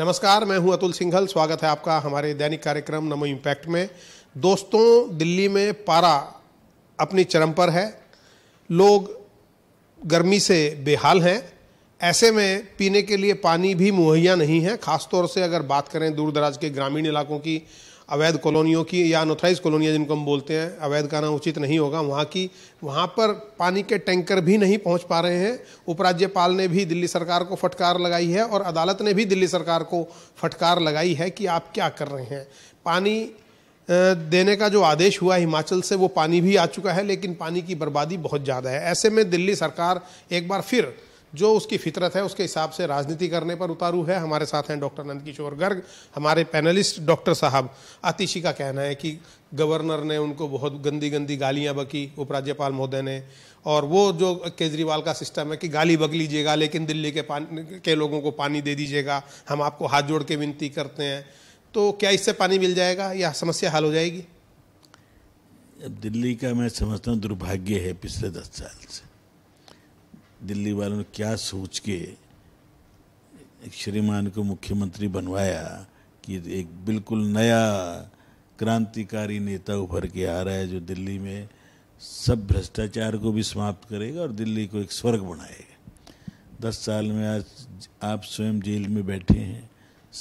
नमस्कार मैं हूं अतुल सिंघल स्वागत है आपका हमारे दैनिक कार्यक्रम नमो इम्पैक्ट में दोस्तों दिल्ली में पारा अपनी चरम पर है लोग गर्मी से बेहाल हैं ऐसे में पीने के लिए पानी भी मुहैया नहीं है ख़ासतौर से अगर बात करें दूर दराज के ग्रामीण इलाकों की अवैध कॉलोनियों की या अनोथराइज कॉलोनियाँ जिनको हम बोलते हैं अवैध कहना उचित नहीं होगा वहाँ की वहाँ पर पानी के टैंकर भी नहीं पहुँच पा रहे हैं उपराज्यपाल ने भी दिल्ली सरकार को फटकार लगाई है और अदालत ने भी दिल्ली सरकार को फटकार लगाई है कि आप क्या कर रहे हैं पानी देने का जो आदेश हुआ हिमाचल से वो पानी भी आ चुका है लेकिन पानी की बर्बादी बहुत ज़्यादा है ऐसे में दिल्ली सरकार एक बार फिर जो उसकी फितरत है उसके हिसाब से राजनीति करने पर उतारू है हमारे साथ हैं डॉक्टर नंदकिशोर गर्ग हमारे पैनलिस्ट डॉक्टर साहब आतिशी का कहना है कि गवर्नर ने उनको बहुत गंदी गंदी गालियां बकी उपराज्यपाल महोदय ने और वो जो केजरीवाल का सिस्टम है कि गाली बग लीजिएगा लेकिन दिल्ली के पान के लोगों को पानी दे दीजिएगा हम आपको हाथ जोड़ के विनती करते हैं तो क्या इससे पानी मिल जाएगा या समस्या हल हो जाएगी अब दिल्ली का मैं समझता हूँ दुर्भाग्य है पिछले दस साल से दिल्ली वालों ने क्या सोच के श्रीमान को मुख्यमंत्री बनवाया कि एक बिल्कुल नया क्रांतिकारी नेता उभर के आ रहा है जो दिल्ली में सब भ्रष्टाचार को भी समाप्त करेगा और दिल्ली को एक स्वर्ग बनाएगा दस साल में आज आप स्वयं जेल में बैठे हैं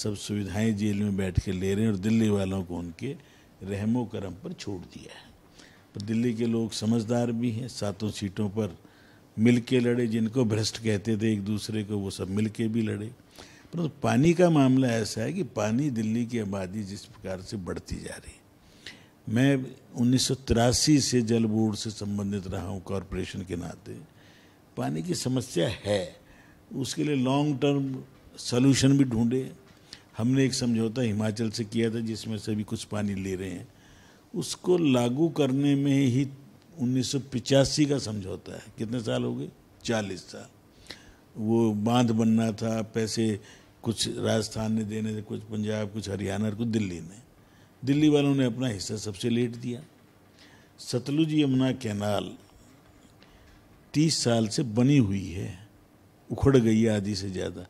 सब सुविधाएं जेल में बैठ के ले रहे हैं और दिल्ली वालों को उनके रहमो करम पर छोड़ दिया है पर दिल्ली के लोग समझदार भी हैं सातों सीटों पर मिल के लड़े जिनको भ्रष्ट कहते थे एक दूसरे को वो सब मिल के भी लड़े पर तो पानी का मामला ऐसा है कि पानी दिल्ली की आबादी जिस प्रकार से बढ़ती जा रही मैं उन्नीस से जल बोर्ड से संबंधित रहा हूँ कॉरपोरेशन के नाते पानी की समस्या है उसके लिए लॉन्ग टर्म सोल्यूशन भी ढूंढे हमने एक समझौता हिमाचल से किया था जिसमें से भी कुछ पानी ले रहे हैं उसको लागू करने में ही उन्नीस का समझौता है कितने साल हो गए चालीस साल वो बांध बनना था पैसे कुछ राजस्थान ने देने थे कुछ पंजाब कुछ हरियाणा कुछ दिल्ली ने दिल्ली वालों ने अपना हिस्सा सबसे लेट दिया सतलुज यमुना कैनाल तीस साल से बनी हुई है उखड़ गई है आधी से ज़्यादा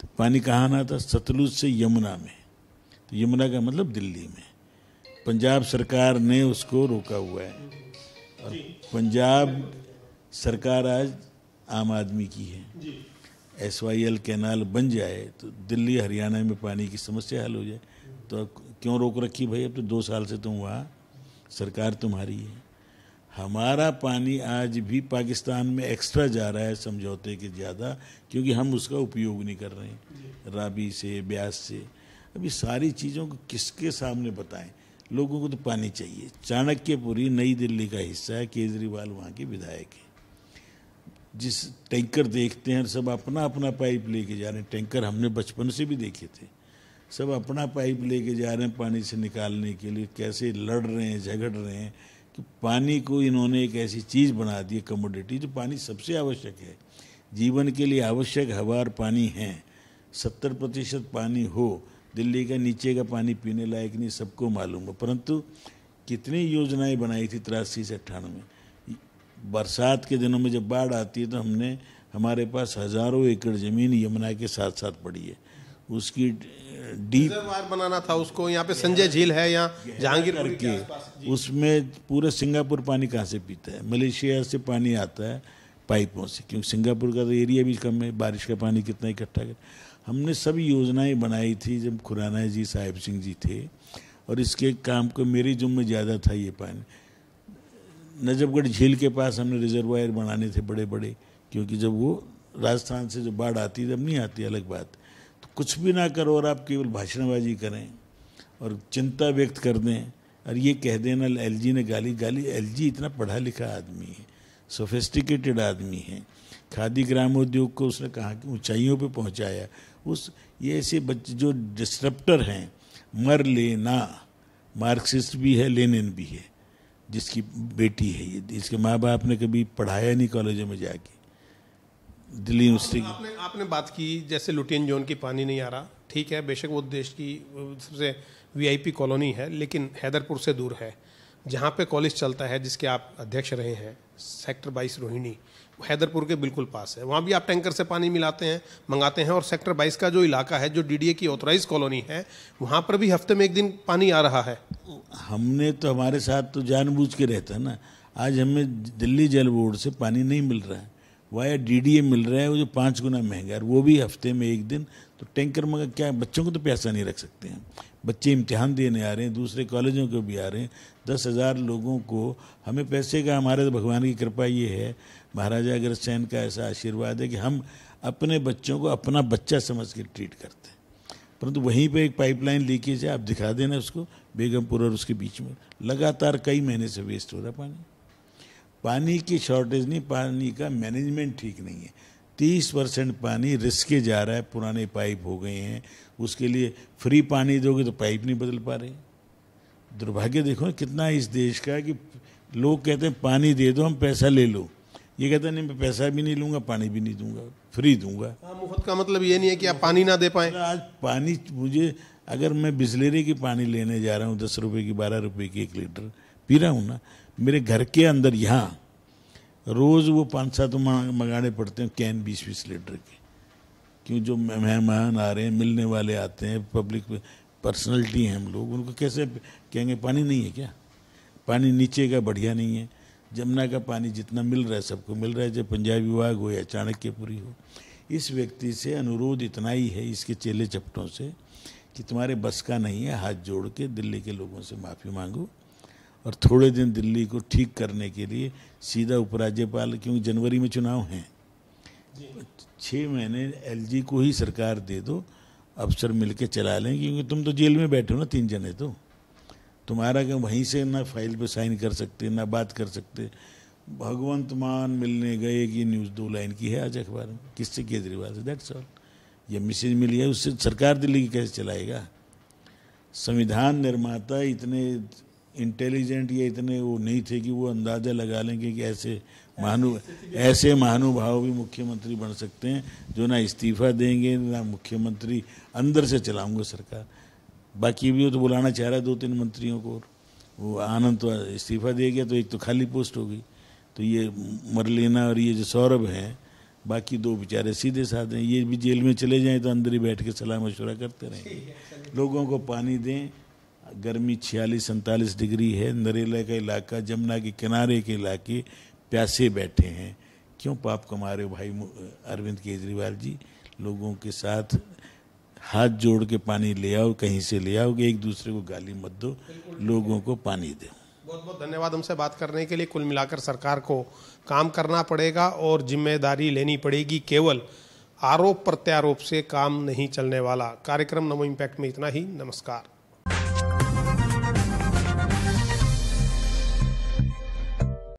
तो पानी कहाँ आना था सतलुज से यमुना में तो यमुना का मतलब दिल्ली में पंजाब सरकार ने उसको रोका हुआ है और पंजाब सरकार आज आम आदमी की है एस वाई एल कैनाल बन जाए तो दिल्ली हरियाणा में पानी की समस्या हल हो जाए तो अब क्यों रोक रखी भाई अब तो दो साल से तुम वहाँ सरकार तुम्हारी है हमारा पानी आज भी पाकिस्तान में एक्स्ट्रा जा रहा है समझौते के ज़्यादा क्योंकि हम उसका उपयोग नहीं कर रहे हैं राबी से ब्यास से अभी सारी चीज़ों को किसके सामने बताएं लोगों को तो पानी चाहिए चाणक्यपुरी नई दिल्ली का हिस्सा है केजरीवाल वहाँ के विधायक हैं जिस टैंकर देखते हैं सब अपना अपना पाइप लेके जा रहे हैं टैंकर हमने बचपन से भी देखे थे सब अपना पाइप लेके जा रहे हैं पानी से निकालने के लिए कैसे लड़ रहे हैं झगड़ रहे हैं कि पानी को इन्होंने एक ऐसी चीज़ बना दी है कमोडिटी जो पानी सबसे आवश्यक है जीवन के लिए आवश्यक हवा और पानी है सत्तर प्रतिशत पानी हो दिल्ली का नीचे का पानी पीने लायक नहीं सबको मालूम है परंतु कितनी योजनाएं बनाई थी तिरासी से अट्ठानवे बरसात के दिनों में जब बाढ़ आती है तो हमने हमारे पास हजारों एकड़ ज़मीन यमुना के साथ साथ पड़ी है उसकी डीप बनाना था उसको यहाँ पे संजय झील है यहाँ जहांगीर करके उसमें पूरा सिंगापुर पानी कहाँ से पीता है मलेशिया से पानी आता है पाइपों से क्योंकि सिंगापुर का तो एरिया भी कम है बारिश का पानी कितना इकट्ठा कर हमने सभी योजनाएं बनाई थी जब खुराना जी साहिब सिंह जी थे और इसके काम को मेरे जुम्मे ज़्यादा था ये पानी नजबगढ़ झील के पास हमने रिजर्वायर बनाने थे बड़े बड़े क्योंकि जब वो राजस्थान से जो बाढ़ आती जब नहीं आती अलग बात तो कुछ भी ना करो और आप केवल भाषणबाजी करें और चिंता व्यक्त कर दें और ये कह देना एलजी ने गाली गाली एलजी इतना पढ़ा लिखा आदमी है सोफेस्टिकेटेड आदमी है खादी ग्रामोद्योग को उसने कहा कि ऊंचाइयों पे पहुंचाया उस ये ऐसे बच्चे जो डिस्ट्रप्टर हैं मर लेना मार्क्सिस्ट भी है लेनिन भी है जिसकी बेटी है ये इसके माँ बाप ने कभी पढ़ाया नहीं कॉलेजों में जाके दिल्ली यूनिवर्सिटी की आपने, आपने बात की जैसे लुटियन जोन की पानी नहीं आ रहा ठीक है बेशक वो देश की सबसे वीआईपी कॉलोनी है लेकिन हैदरपुर से दूर है जहाँ पे कॉलेज चलता है जिसके आप अध्यक्ष रहे हैं सेक्टर बाईस रोहिणी हैदरपुर के बिल्कुल पास है वहाँ भी आप टैंकर से पानी मिलाते हैं मंगाते हैं और सेक्टर बाईस का जो इलाका है जो डीडीए की ऑथोराइज कॉलोनी है वहाँ पर भी हफ्ते में एक दिन पानी आ रहा है हमने तो हमारे साथ तो जानबूझ के रहता है ना आज हमें दिल्ली जल बोर्ड से पानी नहीं मिल रहा है डी डीडीए मिल रहा है वो जो पाँच गुना महंगा है वो भी हफ्ते में एक दिन तो टैंकर मगर क्या बच्चों को तो पैसा नहीं रख सकते हैं बच्चे इम्तिहान देने आ रहे हैं दूसरे कॉलेजों के भी आ रहे हैं दस हज़ार लोगों को हमें पैसे का हमारे तो भगवान की कृपा ये है महाराजा अग्रसैन का ऐसा आशीर्वाद है कि हम अपने बच्चों को अपना बच्चा समझ के ट्रीट करते हैं परंतु वहीं पर एक पाइपलाइन लीकेज है आप दिखा देना उसको बेगमपुर और उसके बीच में लगातार कई महीने से वेस्ट हो रहा पानी पानी की शॉर्टेज नहीं पानी का मैनेजमेंट ठीक नहीं है तीस परसेंट पानी रिसके जा रहा है पुराने पाइप हो गए हैं उसके लिए फ्री पानी दोगे तो पाइप नहीं बदल पा रहे दुर्भाग्य देखो कितना इस देश का कि लोग कहते हैं पानी दे दो हम पैसा ले लो ये कहते हैं नहीं मैं पैसा भी नहीं लूंगा पानी भी नहीं दूंगा फ्री दूंगा हाँ, मुफ्त का मतलब ये नहीं है कि आप पानी ना दे पाए आज पानी मुझे अगर मैं बिजलेरी की पानी लेने जा रहा हूँ दस रुपये की बारह रुपये की एक लीटर पी रहा हूँ ना मेरे घर के अंदर यहाँ रोज़ वो पाँच सात तो मंगाने पड़ते हैं कैन बीस बीस लीटर के क्यों जो मेहमान आ रहे हैं मिलने वाले आते हैं पब्लिक पर्सनलिटी हैं हम लोग उनको कैसे कहेंगे पानी नहीं है क्या पानी नीचे का बढ़िया नहीं है जमुना का पानी जितना मिल रहा है सबको मिल रहा है चाहे पंजाब विभाग हो या चाणक्यपुरी हो इस व्यक्ति से अनुरोध इतना ही है इसके चेले चपटों से कि तुम्हारे बस का नहीं है हाथ जोड़ के दिल्ली के लोगों से माफ़ी मांगो और थोड़े दिन दिल्ली को ठीक करने के लिए सीधा उपराज्यपाल क्योंकि जनवरी में चुनाव हैं छः महीने एलजी को ही सरकार दे दो अफसर मिल के चला लें क्योंकि तुम तो जेल में बैठे हो ना तीन जने तो तुम्हारा क्या वहीं से ना फाइल पे साइन कर सकते ना बात कर सकते भगवंत मान मिलने गए कि न्यूज़ दो लाइन की है आज अखबार में किससे केजरीवाल से दैट्स ऑल ये मिसेज मिली है उससे सरकार दिल्ली की कैसे चलाएगा संविधान निर्माता इतने इंटेलिजेंट या इतने वो नहीं थे कि वो अंदाज़ा लगा लेंगे कि ऐसे महानु ऐसे महानुभाव भी मुख्यमंत्री बन सकते हैं जो ना इस्तीफा देंगे ना मुख्यमंत्री अंदर से चलाऊंगा सरकार बाकी भी हो तो बुलाना चाह रहा है दो तीन मंत्रियों को वो आनंद तो इस्तीफा दे गया तो एक तो खाली पोस्ट होगी तो ये मरलिना और ये जो सौरभ हैं बाकी दो बेचारे सीधे साधे हैं ये भी जेल में चले जाएँ तो अंदर ही बैठ के सलाह मशवरा करते रहेंगे लोगों को पानी दें गर्मी छियालीस सैंतालीस डिग्री है नरेला का इलाका जमुना के किनारे के इलाके प्यासे बैठे हैं क्यों पाप कमा रहे हो भाई अरविंद केजरीवाल जी लोगों के साथ हाथ जोड़ के पानी ले आओ कहीं से ले आओगे एक दूसरे को गाली मत दो लोगों को पानी दो बहुत बहुत धन्यवाद हमसे बात करने के लिए कुल मिलाकर सरकार को काम करना पड़ेगा और जिम्मेदारी लेनी पड़ेगी केवल आरोप प्रत्यारोप से काम नहीं चलने वाला कार्यक्रम नमो इम्पैक्ट में इतना ही नमस्कार